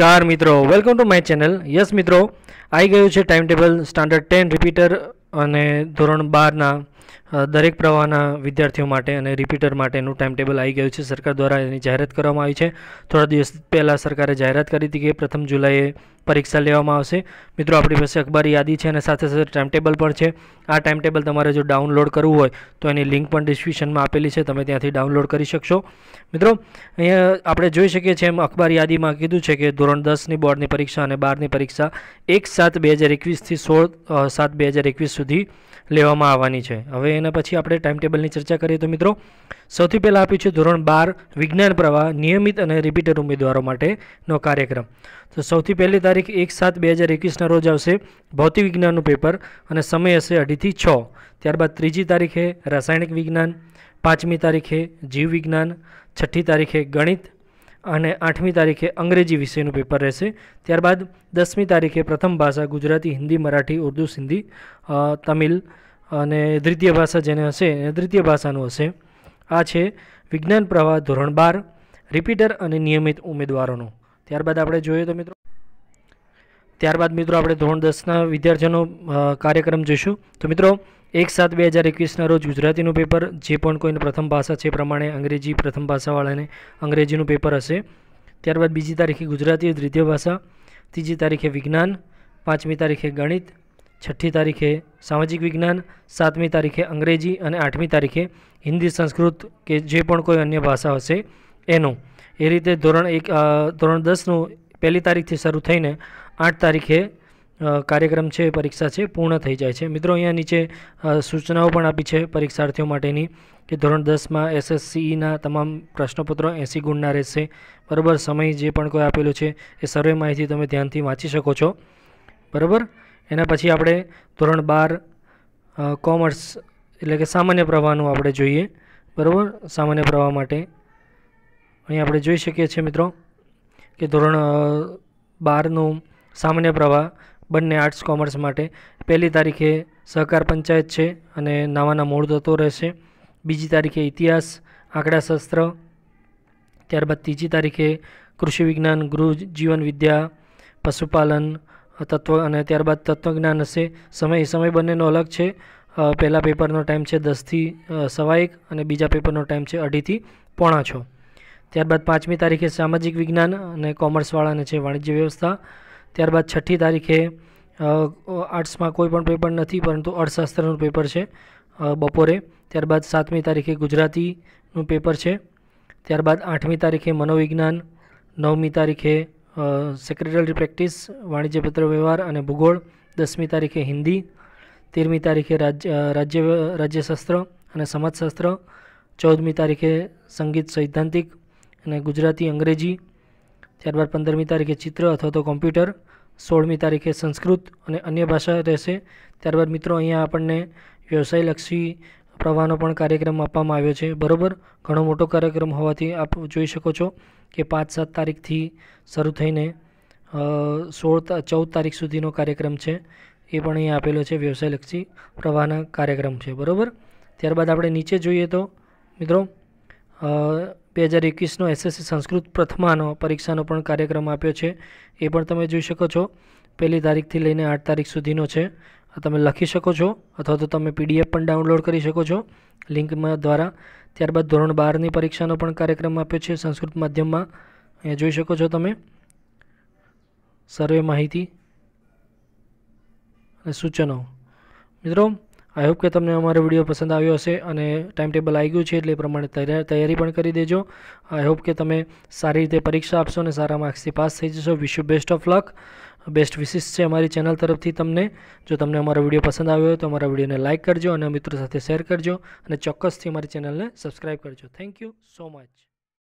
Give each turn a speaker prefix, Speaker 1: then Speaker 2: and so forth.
Speaker 1: નમસ્કાર મિત્રો welcome to my channel yes મિત્રો આવી ગયું છે time table standard ten repeater અને ધોરણ બારના દરેક પ્રવાહના વિદ્યાર્થીઓ માટે અને રિપીટર માટેનું ટાઈમ ટેબલ આવી ગયું છે સરકાર દ્વારા એની જાહેરાત કરવામાં આવી છે થોડા દિવસ પહેલાં સરકારે જાહેરાત કરી હતી કે પ્રથમ જુલાઈએ પરીક્ષા લેવામાં આવશે મિત્રો આપણી પાસે અખબારી યાદી છે અને સાથે સાથે ટાઈમ ટેબલ પણ છે આ ટાઈમ ટેબલ તમારે જો ડાઉનલોડ કરવું હોય તો એની લિંક પણ ડિસ્ક્રિપ્શનમાં આપેલી છે તમે ત્યાંથી ડાઉનલોડ કરી શકશો મિત્રો અહીંયા આપણે જોઈ શકીએ છીએ એમ અખબાર યાદીમાં કીધું છે કે ધોરણ દસની બોર્ડની પરીક્ષા અને બારની પરીક્ષા એક સાત બે હજાર એકવીસથી સોળ સાત બે હજાર એકવીસ સુધી લેવામાં આવવાની છે હવે એના પછી આપણે ટાઈમ ટેબલની ચર્ચા કરીએ તો મિત્રો સૌથી પહેલાં આપ્યું છે ધોરણ બાર વિજ્ઞાન પ્રવાહ નિયમિત અને રિપીટર ઉમેદવારો માટેનો કાર્યક્રમ તો સૌથી પહેલી તારીખ એક સાત બે હજાર એકવીસના રોજ આવશે ભૌતિક વિજ્ઞાનનું પેપર અને સમય હશે અઢીથી છ ત્યારબાદ ત્રીજી તારીખે રાસાયણિક વિજ્ઞાન પાંચમી તારીખે જીવ વિજ્ઞાન છઠ્ઠી તારીખે ગણિત અને આઠમી તારીખે અંગ્રેજી વિષયનું પેપર રહેશે ત્યારબાદ દસમી તારીખે પ્રથમ ભાષા ગુજરાતી હિન્દી મરાઠી ઉર્દૂ સિંધી તમિલ અને દ્વિતીય ભાષા જેને હશે એને દ્વિતીય ભાષાનું હશે આ છે વિજ્ઞાન પ્રવાહ ધોરણ બાર રિપીટર અને નિયમિત ઉમેદવારોનો ત્યારબાદ આપણે જોઈએ તો મિત્રો ત્યારબાદ મિત્રો આપણે ધોરણ દસના વિદ્યાર્થીઓનો કાર્યક્રમ જોઈશું તો મિત્રો એક સાત બે હજાર એકવીસના રોજ ગુજરાતીનું પેપર જે પણ કોઈને પ્રથમ ભાષા છે પ્રમાણે અંગ્રેજી પ્રથમ ભાષાવાળાને અંગ્રેજીનું પેપર હશે ત્યારબાદ બીજી તારીખે ગુજરાતી દ્વિતીય ભાષા ત્રીજી તારીખે વિજ્ઞાન પાંચમી તારીખે ગણિત છઠ્ઠી તારીખે સામાજિક વિજ્ઞાન સાતમી તારીખે અંગ્રેજી અને આઠમી તારીખે હિન્દી સંસ્કૃત કે જે પણ કોઈ અન્ય ભાષા હશે એનું એ રીતે ધોરણ એક ધોરણ દસનું પહેલી તારીખથી શરૂ થઈને આઠ તારીખે કાર્યક્રમ છે પરીક્ષા છે પૂર્ણ થઈ જાય છે મિત્રો અહીંયા નીચે સૂચનાઓ પણ આપી છે પરીક્ષાર્થીઓ માટેની કે ધોરણ દસમાં એસએસસીઈના તમામ પ્રશ્નપત્રો એંસી ગુણના રહેશે બરાબર સમય જે પણ કોઈ આપેલો છે એ સર્વે માહિતી તમે ધ્યાનથી વાંચી શકો છો બરાબર એના પછી આપણે ધોરણ બાર કોમર્સ એટલે કે સામાન્ય પ્રવાહનું આપણે જોઈએ બરાબર સામાન્ય પ્રવાહ માટે અહીં આપણે જોઈ શકીએ છીએ મિત્રો કે ધોરણ બારનું સામાન્ય પ્રવાહ બંને આર્ટ્સ કોમર્સ માટે પહેલી તારીખે સહકાર પંચાયત છે અને નાવાના મૂળ તત્વો રહેશે બીજી તારીખે ઇતિહાસ આંકડાશાસ્ત્ર ત્યારબાદ ત્રીજી તારીખે કૃષિ વિજ્ઞાન ગૃહ જીવન વિદ્યા પશુપાલન તત્વ અને ત્યારબાદ તત્વજ્ઞાન હશે સમય સમય બંનેનો અલગ છે પહેલાં પેપરનો ટાઈમ છે દસથી સવા એક અને બીજા પેપરનો ટાઈમ છે અઢીથી પોણા છ ત્યારબાદ પાંચમી તારીખે સામાજિક વિજ્ઞાન અને કોમર્સવાળાને છે વાણિજ્ય વ્યવસ્થા ત્યારબાદ છઠ્ઠી તારીખે આર્ટ્સમાં કોઈ પણ પેપર નથી પરંતુ અર્થશાસ્ત્રનું પેપર છે બપોરે ત્યારબાદ સાતમી તારીખે ગુજરાતીનું પેપર છે ત્યારબાદ આઠમી તારીખે મનોવિજ્ઞાન નવમી તારીખે સેક્રેટરી પ્રેક્ટિસ વાણિજ્યપત્ર વ્યવહાર અને ભૂગોળ દસમી તારીખે હિન્દી તેરમી તારીખે રાજ્ય રાજ્ય રાજ્યશાસ્ત્ર અને સમાજશાસ્ત્ર ચૌદમી તારીખે સંગીત સૈદ્ધાંતિક અને ગુજરાતી અંગ્રેજી ત્યારબાદ પંદરમી તારીખે ચિત્ર અથવા તો કોમ્પ્યુટર સોળમી તારીખે સંસ્કૃત અને અન્ય ભાષા રહેશે ત્યારબાદ મિત્રો અહીંયા આપણને વ્યવસાયલક્ષી પ્રવાહનો પણ કાર્યક્રમ આપવામાં આવ્યો છે બરાબર ઘણો મોટો કાર્યક્રમ હોવાથી આપ જોઈ શકો છો કે પાંચ સાત તારીખથી શરૂ થઈને સોળ ચૌદ તારીખ સુધીનો કાર્યક્રમ છે એ પણ અહીં આપેલો છે વ્યવસાયલક્ષી પ્રવાહના કાર્યક્રમ છે બરાબર ત્યારબાદ આપણે નીચે જોઈએ તો મિત્રો બે હજાર એકવીસનો એસએસસી સંસ્કૃત પ્રથમાનો પરીક્ષાનો પણ કાર્યક્રમ આપ્યો છે એ પણ તમે જોઈ શકો છો પહેલી તારીખથી લઈને આઠ તારીખ સુધીનો છે આ તમે લખી શકો છો અથવા તો તમે પીડીએફ પણ ડાઉનલોડ કરી શકો છો લિંકમાં દ્વારા ત્યારબાદ ધોરણ બારની પરીક્ષાનો પણ કાર્યક્રમ આપ્યો છે સંસ્કૃત માધ્યમમાં અહીંયા જોઈ શકો છો તમે સર્વે માહિતી અને સૂચનો મિત્રો આઈ હોપ કે તમને અમારો વિડીયો પસંદ આવ્યો હશે અને ટાઈમ ટેબલ આવી ગયું છે એટલે એ પ્રમાણે તૈયારી પણ કરી દેજો આઈ હોપ કે તમે સારી રીતે પરીક્ષા આપશો અને સારા માર્ક્સથી પાસ થઈ જશો wish best of luck best wishes છે અમારી ચેનલ તરફથી તમને જો તમને અમારો વિડીયો પસંદ આવ્યો હોય તો અમારા વિડીયોને લાઇક કરજો અને મિત્રો સાથે શેર કરજો અને ચોક્કસથી અમારી ચેનલને સબસ્ક્રાઈબ કરજો થેન્ક યુ સો મચ